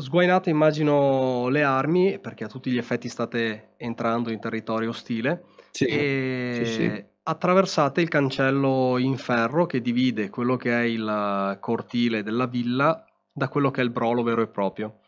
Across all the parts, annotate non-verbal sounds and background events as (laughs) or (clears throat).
Sguainate immagino le armi perché a tutti gli effetti state entrando in territorio ostile sì, e sì, sì. attraversate il cancello in ferro che divide quello che è il cortile della villa da quello che è il brolo vero e proprio.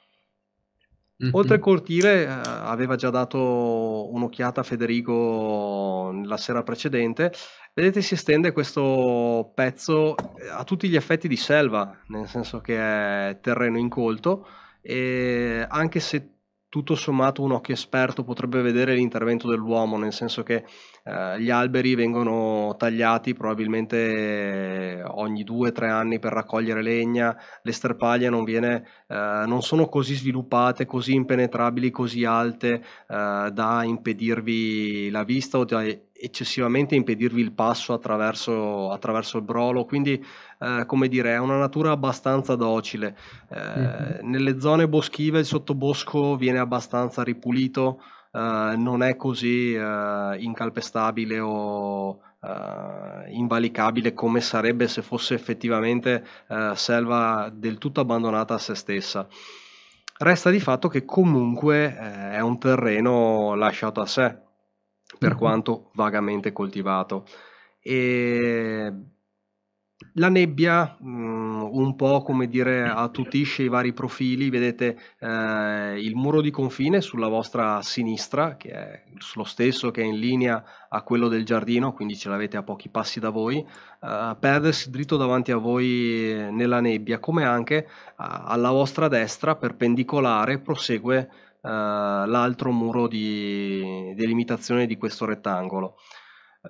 Mm-hmm. Oltre al cortile eh, aveva già dato un'occhiata a Federico la sera precedente, vedete si estende questo pezzo eh, a tutti gli effetti di selva, nel senso che è terreno incolto e anche se tutto sommato un occhio esperto potrebbe vedere l'intervento dell'uomo, nel senso che eh, gli alberi vengono tagliati probabilmente ogni due o tre anni per raccogliere legna, le sterpaglie non, viene, eh, non, sono così sviluppate, così impenetrabili, così alte eh, da impedirvi la vista o da eccessivamente impedirvi il passo attraverso, attraverso il brolo, quindi eh, come dire è una natura abbastanza docile. Eh, mm-hmm. Nelle zone boschive il sottobosco viene abbastanza ripulito, eh, non è così eh, incalpestabile o eh, invalicabile come sarebbe se fosse effettivamente eh, selva del tutto abbandonata a se stessa. Resta di fatto che comunque è un terreno lasciato a sé, per mm-hmm. quanto vagamente coltivato. E la nebbia mm, un po' come dire attutisce i vari profili, vedete eh, il muro di confine sulla vostra sinistra che è lo stesso che è in linea a quello del giardino, quindi ce l'avete a pochi passi da voi, eh, perdersi dritto davanti a voi eh, nella nebbia, come anche eh, alla vostra destra perpendicolare prosegue eh, l'altro muro di delimitazione di questo rettangolo.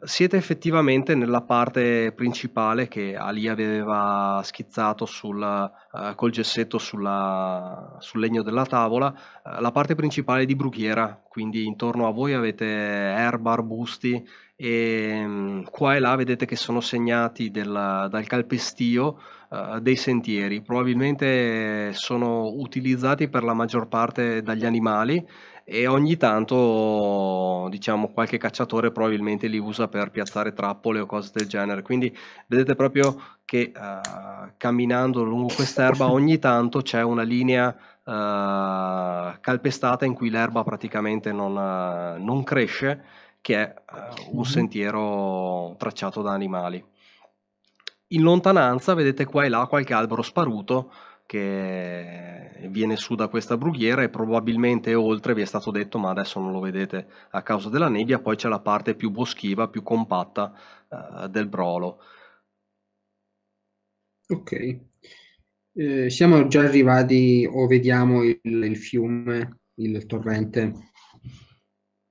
Siete effettivamente nella parte principale che Ali aveva schizzato sul, eh, col gessetto sulla, sul legno della tavola, eh, la parte principale di brughiera, quindi intorno a voi avete erba, arbusti e mh, mm, qua e là vedete che sono segnati del, dal calpestio eh, dei sentieri, probabilmente sono utilizzati per la maggior parte dagli animali e ogni tanto diciamo qualche cacciatore probabilmente li usa per piazzare trappole o cose del genere quindi vedete proprio che uh, camminando lungo quest'erba (laughs) ogni tanto c'è una linea uh, calpestata in cui l'erba praticamente non, uh, non, cresce che è un mhm. sentiero tracciato da animali in lontananza vedete qua e là qualche albero sparuto che viene su da questa brughiera e probabilmente oltre vi è stato detto ma adesso non lo vedete a causa della nebbia, poi c'è la parte più boschiva, più compatta eh, del brolo. Ok, eh, siamo già arrivati o vediamo il, il fiume, il torrente?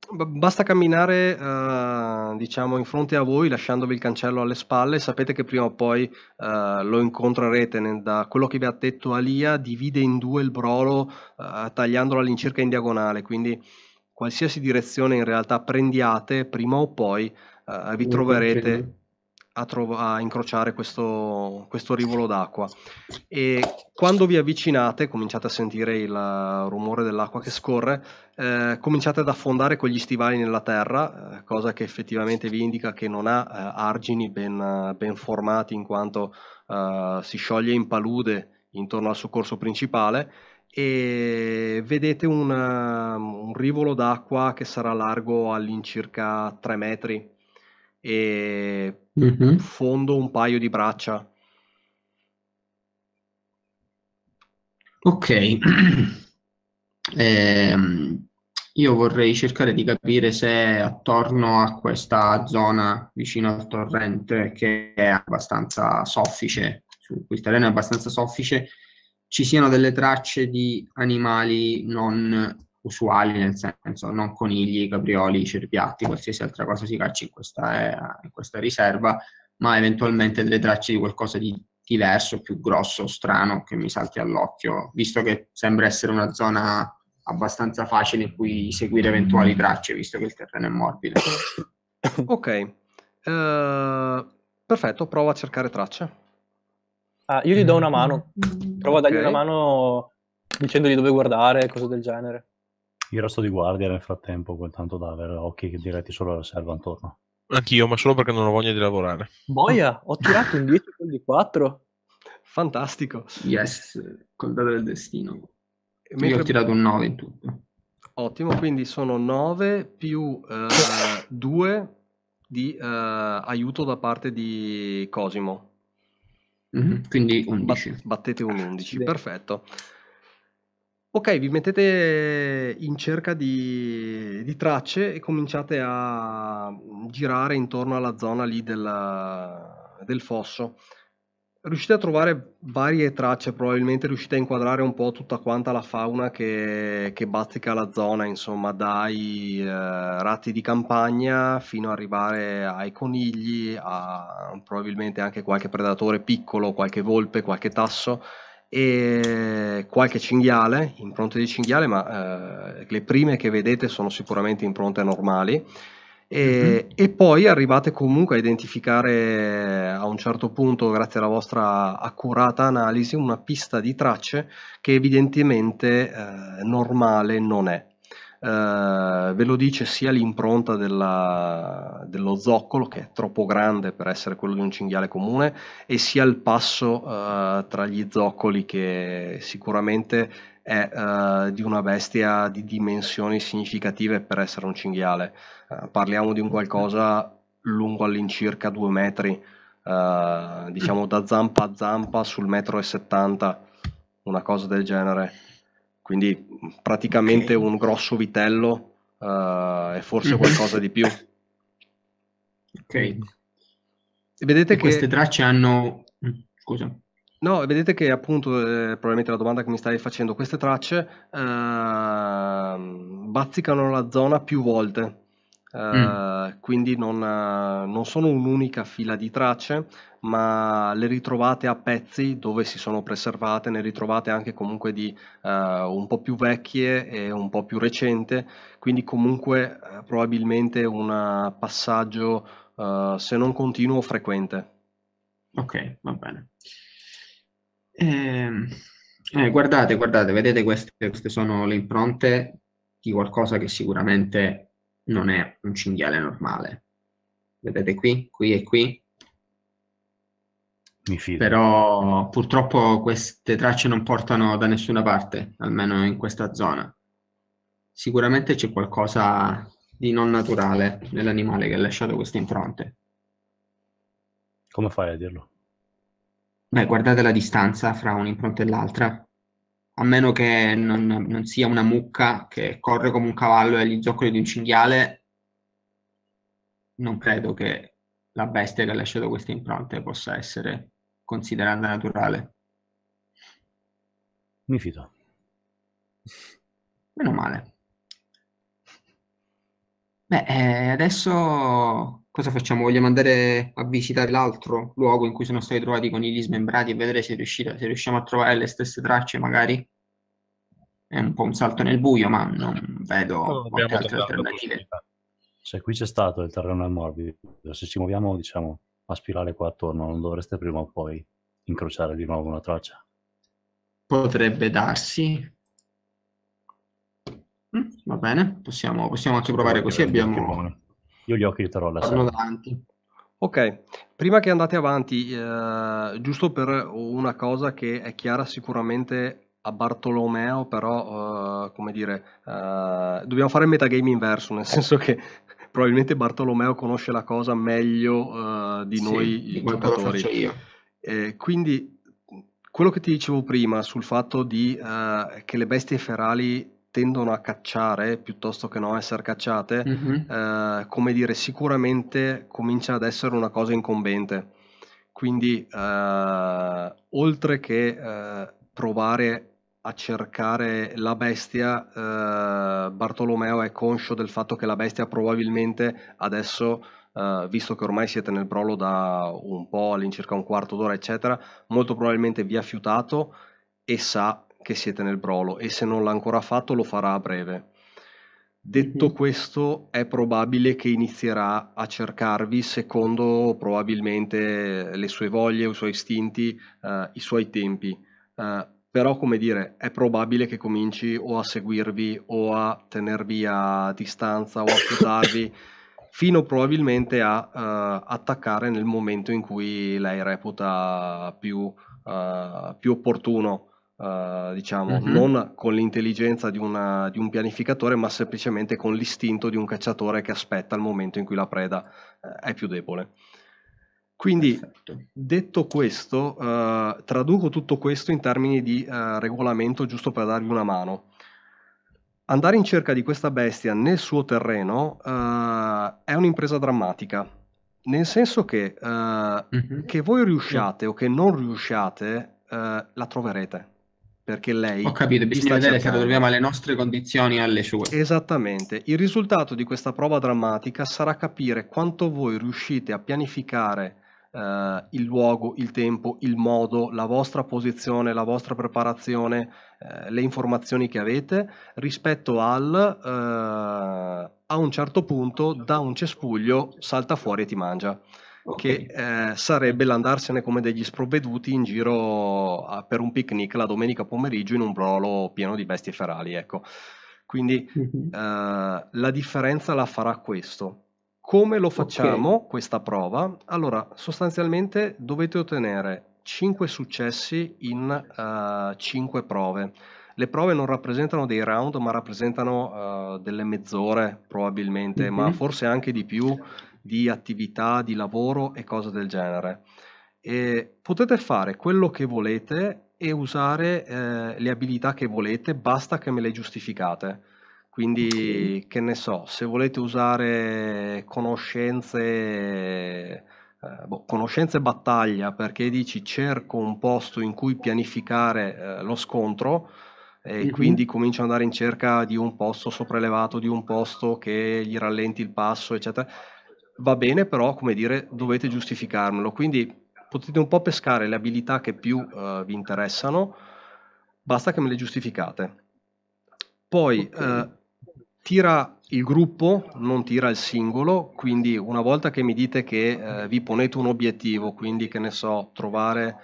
Basta camminare, uh, diciamo, in fronte a voi, lasciandovi il cancello alle spalle. Sapete che prima o poi uh, lo incontrerete. da quello che vi ha detto Alia, divide in due il brolo, uh, tagliandolo all'incirca in diagonale. Quindi, qualsiasi direzione in realtà prendiate, prima o poi vi troverete a, trov- a incrociare questo, questo, rivolo d'acqua e quando vi avvicinate cominciate a sentire il rumore dell'acqua che scorre eh, cominciate ad affondare con gli stivali nella terra eh, cosa che effettivamente vi indica che non ha eh, argini ben, ben, formati in quanto eh, si scioglie in palude intorno al soccorso principale e vedete una, um, un rivolo d'acqua che sarà largo all'incirca 3 metri e mm-hmm. fondo un paio di braccia. Ok, (clears throat) eh, io vorrei cercare di capire se attorno a questa zona vicino al torrente, che è abbastanza soffice, su cui il terreno è abbastanza soffice, ci siano delle tracce di animali non usuali, nel senso non conigli, caprioli, cerpiatti, qualsiasi altra cosa si cacci in questa, eh, in questa riserva, ma eventualmente delle tracce di qualcosa di diverso, più grosso, strano, che mi salti all'occhio, visto che sembra essere una zona abbastanza facile in cui seguire eventuali tracce, visto che il terreno è morbido. (coughs) Ok, uh, perfetto, prova a cercare tracce. Ah, io gli do una mano, mm. provo okay. a dargli una mano dicendogli dove guardare, cose del genere. Io resto di guardia nel frattempo, tanto da avere occhi diretti solo alla serva intorno. Anch'io, ma solo perché non ho voglia di lavorare. Boia, ho tirato un 10 con di 4. Fantastico. Yes, col dado del destino. Mentre... Io ho tirato un 9 in tutto. Ottimo, quindi sono 9 più 2 eh, di uh, aiuto da parte di Cosimo. Mm-hmm, quindi 11. Bat- battete un 11, sì. perfetto. Ok, vi mettete in cerca di, di, tracce e cominciate a girare intorno alla zona lì del, del, fosso. Riuscite a trovare varie tracce, probabilmente riuscite a inquadrare un po' tutta quanta la fauna che, che bazzica la zona, insomma, dai eh, ratti di campagna fino ad arrivare ai conigli, a probabilmente anche qualche predatore piccolo, qualche volpe, qualche tasso e qualche cinghiale, impronte di cinghiale, ma eh, le prime che vedete sono sicuramente impronte normali. E, mm-hmm. e, poi arrivate comunque a identificare eh, a un certo punto, grazie alla vostra accurata analisi, una pista di tracce che evidentemente eh, normale non è. Eh, ve lo dice sia l'impronta della, dello zoccolo, che è troppo grande per essere quello di un cinghiale comune, e sia il passo eh, tra gli zoccoli, che sicuramente è eh, di una bestia di dimensioni significative per essere un cinghiale. Eh, parliamo di un qualcosa lungo all'incirca due metri, eh, diciamo da zampa a zampa sul metro e 70 una cosa del genere quindi mm, praticamente okay. un grosso vitello uh, e forse mm-hmm. qualcosa di più. Ok. E vedete e che... Queste tracce hanno... Mm, scusa. No, vedete che appunto, eh, probabilmente la domanda che mi stavi facendo, queste tracce eh, bazzicano la zona più volte, Mm. Eh, quindi non, eh, non, sono un'unica fila di tracce, ma le ritrovate a pezzi dove si sono preservate, ne ritrovate anche comunque di uh, un po' più vecchie e un po' più recente, quindi comunque uh, probabilmente un passaggio se non continuo frequente. Ok, va bene. Eh, eh, guardate, guardate, vedete queste, queste sono le impronte di qualcosa che sicuramente non è un cinghiale normale. Vedete qui, qui e qui. Mi fido. Però purtroppo queste tracce non portano da nessuna parte, almeno in questa zona. Sicuramente c'è qualcosa di non naturale nell'animale che ha lasciato queste impronte. Come fai a dirlo? Beh, guardate la distanza fra un'impronta e l'altra a meno che non, non sia una mucca che corre come un cavallo e gli zoccoli di un cinghiale, non credo che la bestia che ha lasciato queste impronte possa essere considerata naturale. Mi fido. Meno male. Beh, eh, adesso cosa facciamo? Vogliamo andare a visitare l'altro luogo in cui sono stati trovati i conigli smembrati e vedere se, se riusciamo a trovare le stesse tracce, magari? È un po' un salto nel buio, ma non vedo molte altre alternative. Se cioè, qui c'è stato il terreno è morbido, se ci muoviamo, diciamo, a spirale qua attorno, non dovreste prima o poi incrociare di nuovo una traccia? Potrebbe darsi. Mm, va bene, possiamo, possiamo anche provare così abbiamo... Buono. Io gli occhi li terrò alla Torno davanti. Ok, prima che andate avanti, eh, giusto per una cosa che è chiara sicuramente a Bartolomeo, però, eh, come dire, eh, dobbiamo fare il metagame inverso, nel senso che (laughs) probabilmente Bartolomeo conosce la cosa meglio eh, di sì, Lo di giocatori. quindi, quello che ti dicevo prima sul fatto di, eh, che le bestie ferali tendono a cacciare piuttosto che non essere cacciate, mm-hmm. eh, come dire, sicuramente comincia ad essere una cosa incombente. Quindi, eh, oltre che eh, provare a cercare la bestia, eh, Bartolomeo è conscio del fatto che la bestia probabilmente adesso Uh, visto che ormai siete nel brolo da un po' all'incirca un quarto d'ora, eccetera, molto probabilmente vi ha fiutato e sa che siete nel brolo e se non l'ha ancora fatto lo farà a breve. Detto questo, è probabile che inizierà a cercarvi secondo probabilmente le sue voglie, i suoi istinti, uh, i suoi tempi. Uh, però, come dire, è probabile che cominci o a seguirvi o a tenervi a distanza o a scusarvi, (coughs) fino probabilmente a uh, attaccare nel momento in cui lei reputa più, più opportuno Uh, diciamo, mm-hmm. non con l'intelligenza di, una, di, un pianificatore, ma semplicemente con l'istinto di un cacciatore che aspetta il momento in cui la preda uh, è più debole. Quindi, Perfetto. detto questo, uh, traduco tutto questo in termini di regolamento, giusto per darvi una mano. Andare in cerca di questa bestia nel suo terreno è un'impresa drammatica, nel senso che mm-hmm. che voi riusciate o che non riusciate, la troverete perché lei... Ho capito, bisogna vedere cercando. se troviamo alle nostre condizioni e alle sue. Esattamente. Il risultato di questa prova drammatica sarà capire quanto voi riuscite a pianificare eh, il luogo, il tempo, il modo, la vostra posizione, la vostra preparazione, eh, le informazioni che avete rispetto al... Eh, a un certo punto da un cespuglio salta fuori e ti mangia che eh, sarebbe l'andarsene come degli sprovveduti in giro a, per un picnic la domenica pomeriggio in un brolo pieno di bestie ferali. Ecco. Quindi mm-hmm. eh, la differenza la farà questo. Come lo facciamo okay. questa prova? Allora, sostanzialmente dovete ottenere 5 successi in uh, eh, 5 prove. Le prove non rappresentano dei round, ma rappresentano uh, delle mezz'ore probabilmente, mm-hmm. ma mhm. forse anche di più di attività, di lavoro e cose del genere. E potete fare quello che volete e usare eh, le abilità che volete, basta che me le giustificate. Quindi, che ne so, se volete usare conoscenze, eh, boh, conoscenze battaglia perché dici cerco un posto in cui pianificare eh, lo scontro, e mm-hmm. quindi comincio ad andare in cerca di un posto sopraelevato, di un posto che gli rallenti il passo, eccetera va bene, però, come dire, dovete giustificarmelo. Quindi potete un po' pescare le abilità che più uh, vi interessano, basta che me le giustificate. Poi uh, tira il gruppo, non tira il singolo, quindi una volta che mi dite che uh, vi ponete un obiettivo, quindi che ne so, trovare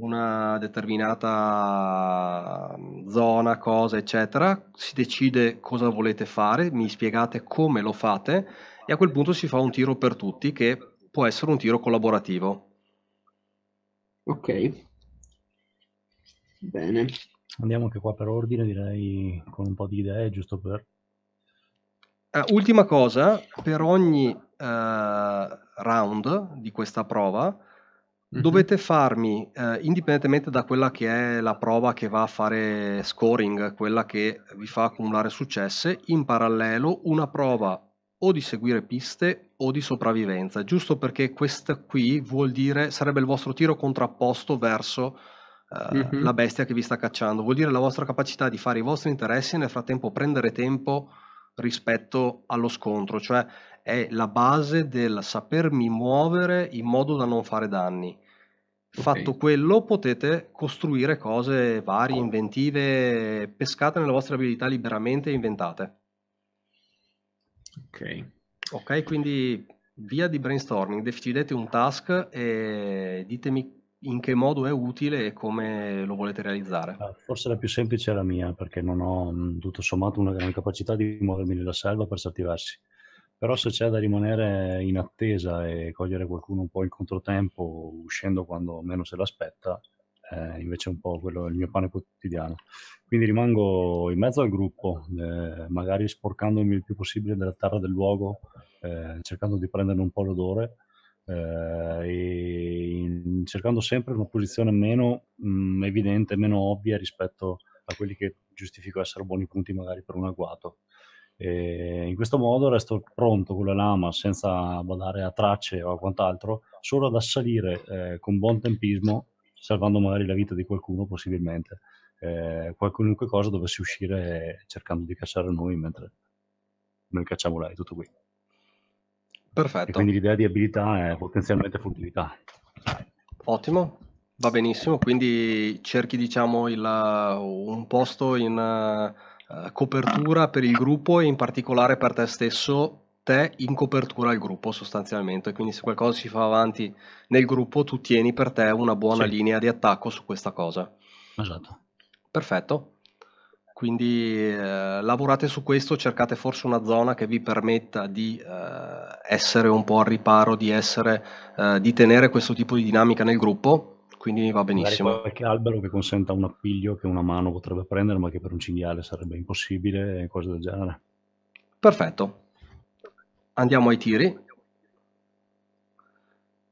una determinata zona, cosa, eccetera, si decide cosa volete fare, mi spiegate come lo fate e a quel punto si fa un tiro per tutti che può essere un tiro collaborativo. Ok. Bene. Andiamo anche qua per ordine, direi con un po' di idee, giusto per... Uh, ultima cosa, per ogni uh, round di questa prova mm-hmm. dovete farmi, uh, indipendentemente da quella che è la prova che va a fare scoring, quella che vi fa accumulare successe, in parallelo una prova o di seguire piste o di sopravvivenza, giusto perché questa qui vuol dire sarebbe il vostro tiro contrapposto verso uh, mm-hmm. la bestia che vi sta cacciando, vuol dire la vostra capacità di fare i vostri interessi e nel frattempo prendere tempo rispetto allo scontro, cioè è la base del sapermi muovere in modo da non fare danni. Fatto quello potete costruire cose varie, inventive, pescate nelle vostre abilità liberamente e inventate. Ok, okay quindi via di brainstorming, decidete un task e ditemi in che modo è utile e come lo volete realizzare. Ah, forse la più semplice è la mia, perché non ho mm, tutto sommato una gran capacità di muovermi nella selva per certi versi. Però se c'è da rimanere in attesa e cogliere qualcuno un po' in controtempo, uscendo quando meno se l'aspetta, eh, invece è un po' quello, il mio pane quotidiano. Quindi rimango in mezzo al gruppo, eh, magari sporcandomi il più possibile della terra del luogo, eh, cercando di prendere un po' l'odore eh, e cercando sempre una posizione meno mh, mm, evidente, meno ovvia rispetto a quelli che giustifico essere buoni punti magari per un agguato. E in questo modo resto pronto con la lama senza badare a tracce o a quant'altro, solo ad assalire eh, con buon tempismo salvando magari la vita di qualcuno possibilmente, eh, qualunque cosa dovesse uscire cercando di cacciare noi mentre noi cacciamo lei, tutto qui. Perfetto. E quindi l'idea di abilità è potenzialmente furtività. Ottimo, va benissimo, quindi cerchi diciamo il, un posto in uh, copertura per il gruppo e in particolare per te stesso te in copertura al gruppo sostanzialmente, quindi se qualcosa si fa avanti nel gruppo tu tieni per te una buona sì. linea di attacco su questa cosa. Esatto. Perfetto. Quindi eh, lavorate su questo, cercate forse una zona che vi permetta di eh, essere un po' al riparo, di, essere, eh, di tenere questo tipo di dinamica nel gruppo, quindi va benissimo. Magari qualche albero che consenta un appiglio che una mano potrebbe prendere, ma che per un cinghiale sarebbe impossibile, cose del genere. Perfetto, andiamo ai tiri.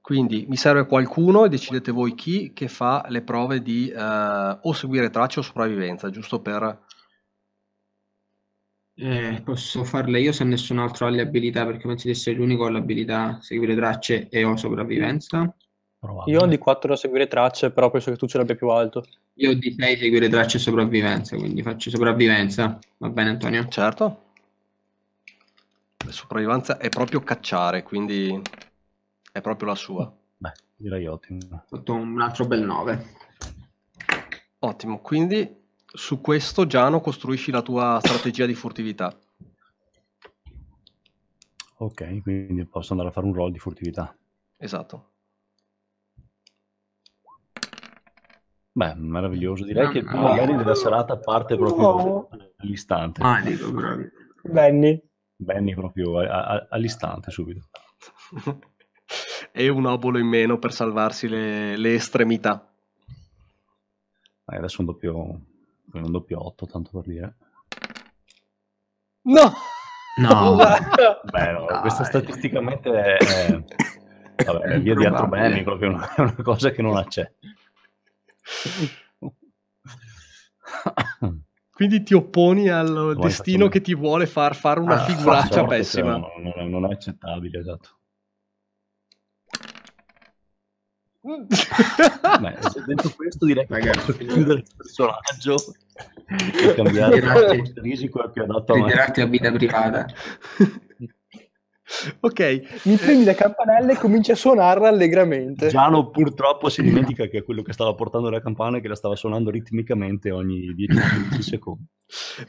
Quindi mi serve qualcuno, e decidete voi chi, che fa le prove di eh, o seguire tracce o sopravvivenza, giusto per... Eh, posso farle io se nessun altro ha le abilità, perché penso di essere l'unico con l'abilità seguire tracce e o sopravvivenza. Io ho di 4 da seguire tracce, però penso che tu ce l'abbia più alto. Io ho di 6 seguire tracce e sopravvivenza, quindi faccio sopravvivenza. Va bene Antonio? Certo sopravvivenza è proprio cacciare, quindi è proprio la sua. Beh, direi ottimo. Tutto un altro bel 9. Ottimo, quindi su questo Giano costruisci la tua strategia di furtività. Ok, quindi posso andare a fare un roll di furtività. Esatto. Beh, meraviglioso. Direi che no, magari della serata parte proprio no. all'istante. Ah, dico, bravi. Benny. Benny proprio a, a, all'istante subito. e (laughs) un obolo in meno per salvarsi le, le estremità. Eh, adesso un doppio, un doppio 8, tanto per dire. No! No! (laughs) Beh, no, Dai. questa statisticamente è... è vabbè, è via di altro bene, proprio una, una cosa che non accetto. (laughs) Quindi ti opponi al no, destino che ti vuole far fare una ah, figuraccia pessima. No, no, non, è accettabile, esatto. (laughs) Beh, se detto questo direi che posso chiudere il personaggio e (laughs) cambiare il risico più adatto a me. abita privata. (laughs) ok, mi prendi la campanella e cominci a suonarla allegramente. Giano purtroppo si dimentica che è quello che stava portando la campana e che la stava suonando ritmicamente ogni 10-15 (laughs) secondi.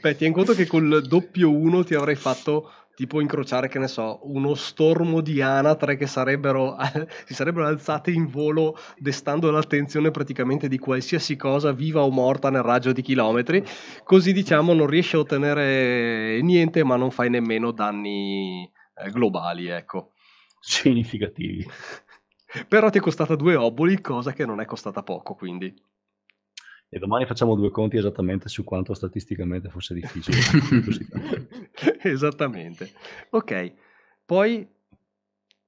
Beh, tieni conto che col doppio 1 ti avrei fatto tipo incrociare, che ne so, uno stormo di anatre che sarebbero, (laughs) si sarebbero alzate in volo, destando l'attenzione praticamente di qualsiasi cosa viva o morta nel raggio di chilometri. Così diciamo non riesci a ottenere niente, ma non fai nemmeno danni eh, globali, ecco. Significativi. (laughs) Però ti è costata due oboli, cosa che non è costata poco, quindi. E domani facciamo due conti esattamente su quanto statisticamente fosse difficile. (laughs) esattamente. Ok, poi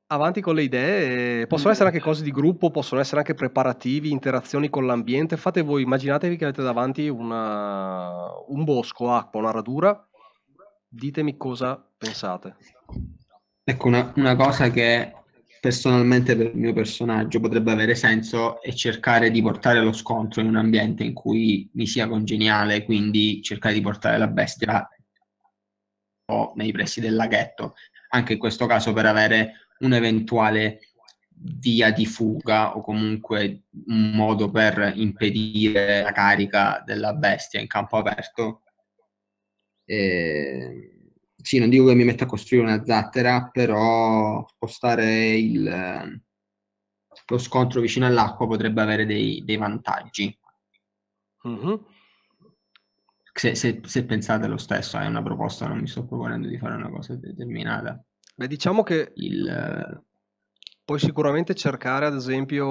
avanti con le idee. Eh, possono essere anche cose di gruppo, possono essere anche preparativi, interazioni con l'ambiente. Fate voi, immaginatevi che avete davanti una, un bosco, acqua, una radura. Ditemi cosa pensate. Ecco, una, una cosa che personalmente per il mio personaggio potrebbe avere senso è cercare di portare lo scontro in un ambiente in cui mi sia congeniale, quindi cercare di portare la bestia o nei pressi del laghetto, anche in questo caso per avere un'eventuale via di fuga o comunque un modo per impedire la carica della bestia in campo aperto. E ehm, sì, non dico che mi metta a costruire una zattera, però spostare il, lo scontro vicino all'acqua potrebbe avere dei, dei vantaggi. Mm-hmm. Se, se, se, pensate lo stesso, è una proposta, non mi sto proponendo di fare una cosa determinata. Beh, diciamo che il... puoi sicuramente cercare, ad esempio,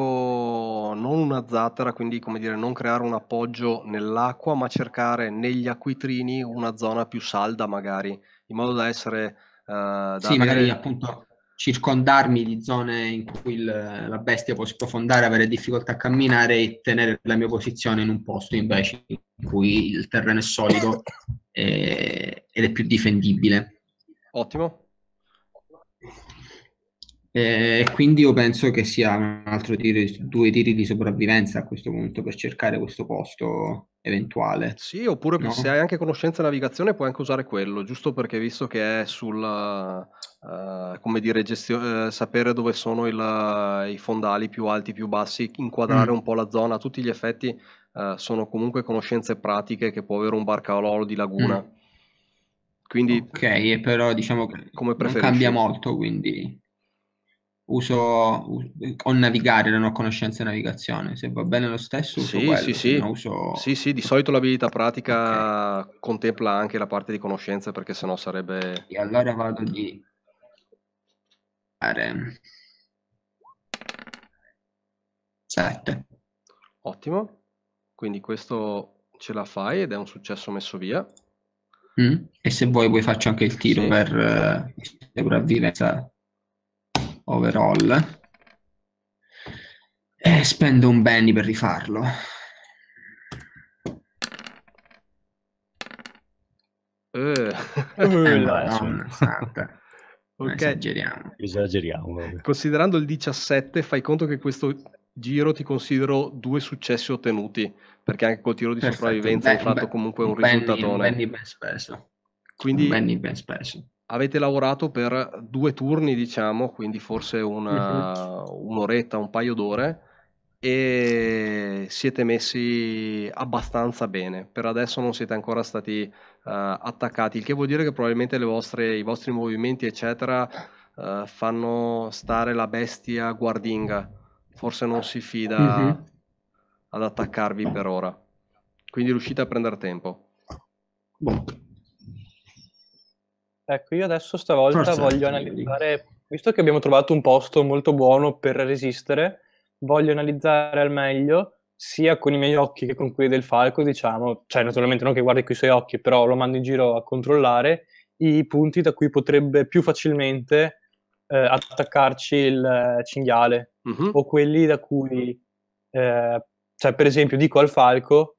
non una zattera, quindi come dire, non creare un appoggio nell'acqua, ma cercare negli acquitrini una zona più salda, magari in modo da essere... Uh, da sì, avere... magari appunto circondarmi di zone in cui il, la bestia può sprofondare, avere difficoltà a camminare e tenere la mia posizione in un posto invece in cui il terreno è solido e, ed è più difendibile. Ottimo, eh, e quindi io penso che sia un altro tiro, due tiri di sopravvivenza a questo punto per cercare questo posto eventuale. Sì, oppure no? se hai anche conoscenza di navigazione puoi anche usare quello, giusto perché visto che è sul, uh, come dire, gestio- uh, sapere dove sono il, i fondali più alti, più bassi, inquadrare mm. un po' la zona, a tutti gli effetti uh, sono comunque conoscenze pratiche che può avere un barcaololo di laguna. Mm. Quindi, ok, però diciamo che come non cambia molto, quindi uso o navigare, non ho conoscenza di navigazione. Se va bene lo stesso, uso sì, quello, sì, sì. Uso... sì, sì, di solito l'abilità pratica okay. contempla anche la parte di conoscenza perché sennò sarebbe... E allora vado di... fare 7. Ottimo, quindi questo ce la fai ed è un successo messo via. Mm. E se vuoi poi faccio anche il tiro sì. per uh, sopravvivenza overall e spendo un Benny per rifarlo. Uh. Eh, (laughs) eh madonna, (laughs) okay. Esageriamo. Esageriamo Considerando il 17, fai conto che questo giro ti considero due successi ottenuti, perché anche col tiro di Perfetto. sopravvivenza ben, hai fatto comunque un, un risultatone. Benny, un Benny ben speso. Quindi... Un Benny ben speso avete lavorato per due turni, diciamo, quindi forse una, mhm. un'oretta, un paio d'ore e siete messi abbastanza bene. Per adesso non siete ancora stati uh, attaccati, il che vuol dire che probabilmente vostre, i vostri movimenti, eccetera, uh, fanno stare la bestia guardinga. Forse non si fida mm-hmm. ad attaccarvi per ora. Quindi riuscite a prendere tempo. bon. Ecco, io adesso stavolta Forza, voglio analizzare, visto che abbiamo trovato un posto molto buono per resistere, voglio analizzare al meglio sia con i miei occhi che con quelli del falco, diciamo, cioè naturalmente non che guardi con i suoi occhi, però lo mando in giro a controllare i punti da cui potrebbe più facilmente eh, attaccarci il eh, cinghiale mm-hmm. o quelli da cui, eh, cioè per esempio dico al falco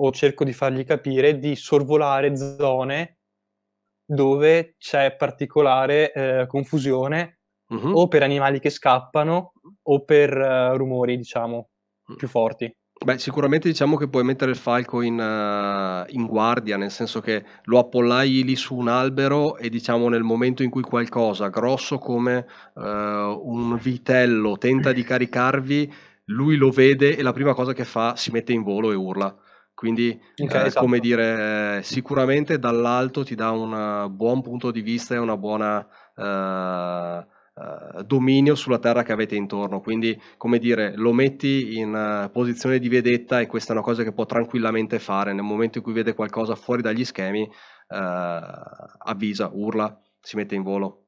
o cerco di fargli capire di sorvolare zone dove c'è particolare eh, confusione mm-hmm. o per animali che scappano o per uh, rumori, diciamo, mm. più forti. Beh, sicuramente diciamo che puoi mettere il falco in, uh, in, guardia, nel senso che lo appollai lì su un albero e diciamo nel momento in cui qualcosa grosso come uh, un vitello tenta di caricarvi, lui lo vede e la prima cosa che fa si mette in volo e urla. Quindi, okay, eh, esatto. come dire, eh, sicuramente dall'alto ti dà un eh, buon punto di vista e una buona... Eh, eh, dominio sulla terra che avete intorno. Quindi, come dire, lo metti in posizione di vedetta e questa è una cosa che può tranquillamente fare. Nel momento in cui vede qualcosa fuori dagli schemi, eh, avvisa, urla, si mette in volo.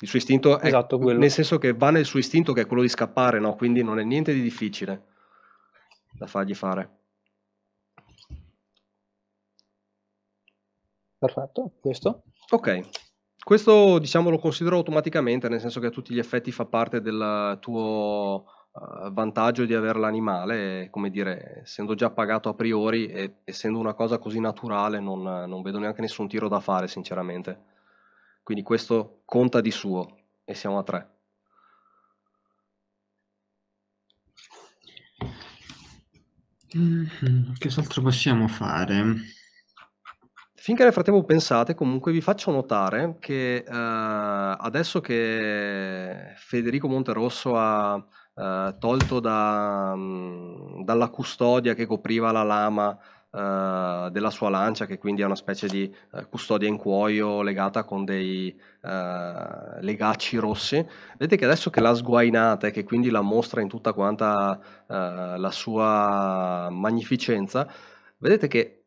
Il suo istinto è esatto, quello. nel senso che va nel suo istinto che è quello di scappare, no? Quindi non è niente di difficile da fargli fare. Perfetto, questo. Ok, questo diciamo lo considero automaticamente, nel senso che a tutti gli effetti fa parte del tuo uh, vantaggio di avere l'animale, come dire, essendo già pagato a priori e essendo una cosa così naturale non, non vedo neanche nessun tiro da fare sinceramente. Quindi questo conta di suo e siamo a tre. Mm-hmm, che altro possiamo fare? Finché nel frattempo pensate, comunque vi faccio notare che eh, adesso che Federico Monterosso ha eh, tolto da, mm, dalla custodia che copriva la lama eh, della sua lancia, che quindi è una specie di eh, custodia in cuoio legata con dei eh, legacci rossi, vedete che adesso che l'ha sguainata e che quindi la mostra in tutta quanta eh, la sua magnificenza, vedete che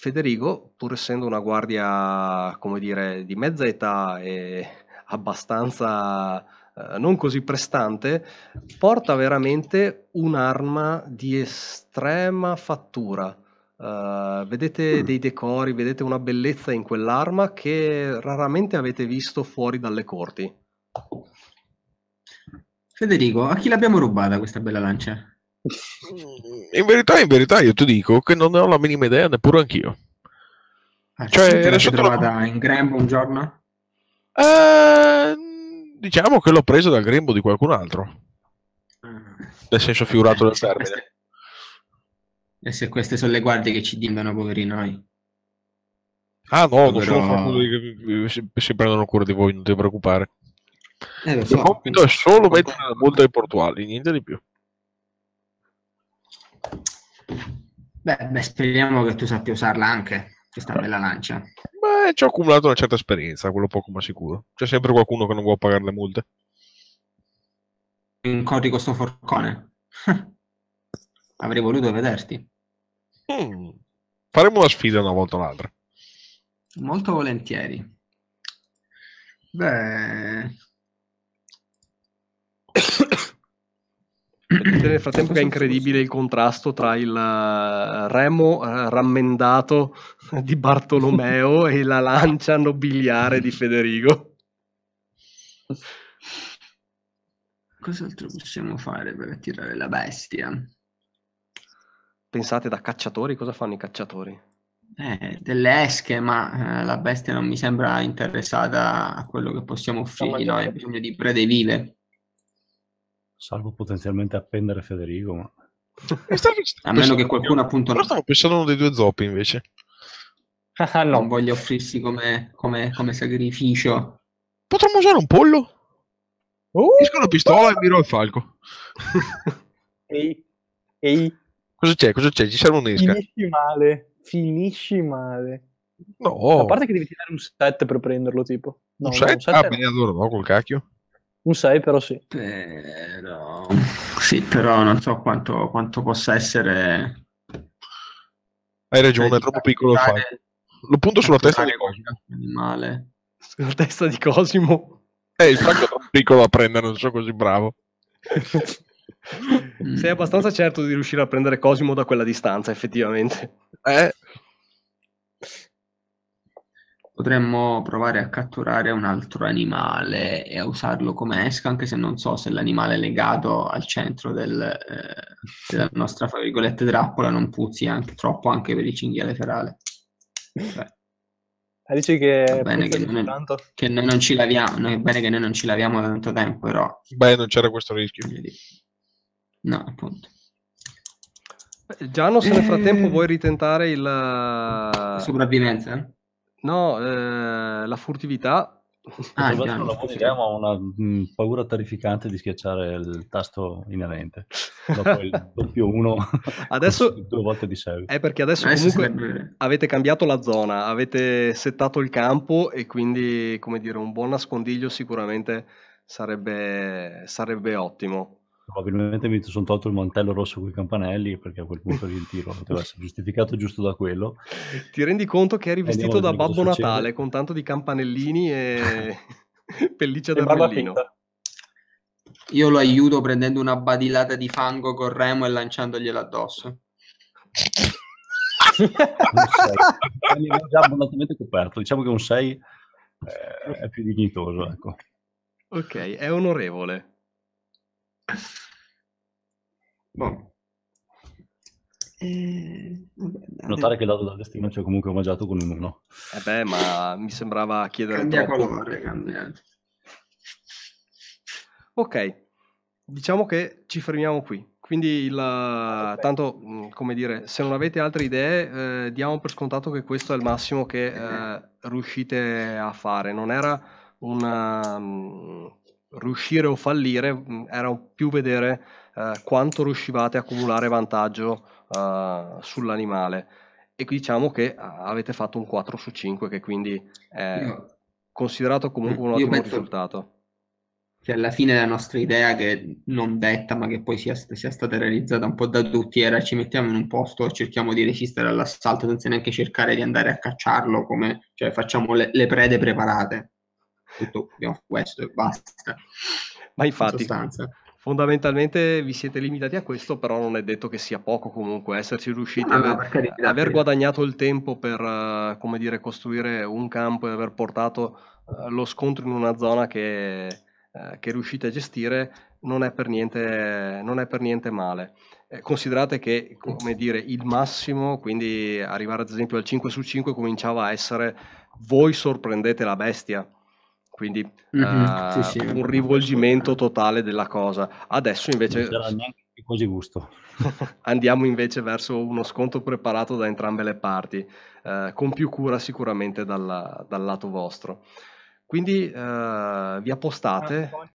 Federico, pur essendo una guardia, come dire, di mezza età e abbastanza eh, non così prestante, porta veramente un'arma di estrema fattura. Uh, vedete mm. dei decori, vedete una bellezza in quell'arma che raramente avete visto fuori dalle corti. Federico, a chi l'abbiamo rubata questa bella lancia? in verità, in verità, io ti dico che non ne ho la minima idea, neppure anch'io. Ah, cioè, era sotto la... in grembo un giorno? Eh, diciamo che l'ho preso dal grembo di qualcun altro. Ah. Nel senso figurato del termine. E se queste sono le guardie che ci dimano, poveri noi. Eh. Ah no, Però... non si, si prendono cura di voi, non ti preoccupare. Eh, so. Il compito è solo mettere la multa ai portuali, niente di più. Beh, beh, speriamo che tu sappia usarla anche, questa bella lancia. Beh, ci ho accumulato una certa esperienza, quello poco ma sicuro. C'è sempre qualcuno che non vuole pagare le multe. Incorri questo forcone. (laughs) Avrei voluto vederti. Mm. Faremo una sfida una volta o l'altra. Molto volentieri. Beh... (coughs) Vedete nel frattempo che è incredibile il contrasto tra il eh, remo eh, rammendato di Bartolomeo (laughs) e la lancia nobiliare di Federigo. Cos'altro possiamo fare per attirare la bestia? Pensate da cacciatori, cosa fanno i cacciatori? Eh, delle esche, ma eh, la bestia non mi sembra interessata a quello che possiamo offrire, no? Ha bisogno di prede vive. Salvo potenzialmente appendere Federico, ma... A meno che qualcuno appunto... Però stavo pensando a uno dei due zoppi invece. (laughs) Ah, no. Non voglio offrirsi come, come, come sacrificio. Potremmo usare un pollo? Oh, Esco una pistola oh. e miro al falco. (laughs) Ehi, ehi. Cosa c'è? Cosa c'è? Ci serve un'esca. Finisci male. Finisci male. No. A parte che devi tirare un set per prenderlo, tipo. No, un set? un set ah, era... bene, allora no, col cacchio. Un 6 però sì. Però... Sì, però non so quanto, quanto possa essere... Hai ragione, è troppo piccolo il file. Lo punto sulla testa di Cosimo. Animale. Sulla testa di Cosimo. Eh, il franco è troppo piccolo a prendere, non sono così bravo. Sei abbastanza certo di riuscire a prendere Cosimo da quella distanza, effettivamente. Eh, Potremmo provare a catturare un altro animale e a usarlo come esca, anche se non so se l'animale legato al centro del, eh, della nostra, fra virgolette, trappola non puzzi anche, troppo anche per il cinghiale ferale. Beh. Ah, dici che, bene, che, noi, tanto? che noi non ci laviamo, noi, bene che noi non ci laviamo da tanto tempo, però... Beh, non c'era questo rischio. No, appunto. Gianno, se nel frattempo eh. vuoi ritentare il... Eh, Sopravvivenza? No, eh, la furtività. Ah, non la consideriamo una mh, mm, paura terrificante di schiacciare il tasto inerente dopo il (laughs) doppio 1 adesso (laughs) due volte di seguito è perché adesso, adesso comunque sarebbe... avete cambiato la zona avete settato il campo e quindi come dire un buon nascondiglio sicuramente sarebbe, sarebbe ottimo probabilmente mi sono tolto il mantello rosso con i campanelli perché a quel punto il tiro poteva essere giustificato giusto da quello. Ti rendi conto che eri vestito da Babbo Natale con tanto di campanellini e (laughs) pelliccia da bellino. Io lo aiuto prendendo una badilata di fango con remo e lanciandogliela addosso. un ha già abbondantemente coperto. Diciamo che un 6 eh, è più dignitoso, ecco. Ok, è onorevole. Boh. Eh, vabbè, Notare che il lato da destino c'è comunque omaggiato con un 1. Eh beh, ma mi sembrava chiedere cambia troppo. colore, cambia. Ok, diciamo che ci fermiamo qui. Quindi, la... Ah, tanto, mm, come dire, se non avete altre idee, eh, diamo per scontato che questo è il massimo che eh, riuscite a fare. Non era una... Mm, riuscire o fallire mm, era più vedere eh, quanto riuscivate a accumulare vantaggio eh, sull'animale. E qui diciamo che eh, avete fatto un 4 su 5, che quindi è Io... considerato comunque un ottimo risultato. Che alla fine la nostra idea, che non detta, ma che poi sia, sia stata realizzata un po' da tutti, era ci mettiamo in un posto e cerchiamo di resistere all'assalto senza neanche cercare di andare a cacciarlo, come cioè facciamo le, le prede preparate tutto questo e basta. Ma infatti, in fondamentalmente vi siete limitati a questo, però non è detto che sia poco comunque esserci riusciti, no, no, aver, aver guadagnato il tempo per, eh, come dire, costruire un campo e aver portato eh, lo scontro in una zona che, eh, che riuscite a gestire non è per niente, è per niente male. considerate che come dire, il massimo, quindi arrivare ad esempio al 5 su 5, cominciava a essere voi sorprendete la bestia quindi mm-hmm, uh, sì, sì. un rivolgimento totale della cosa. Adesso invece... Non sarà quasi gusto. (laughs) andiamo invece verso uno sconto preparato da entrambe le parti, uh, con più cura sicuramente dalla, dal lato vostro. Quindi uh, vi appostate... Ah,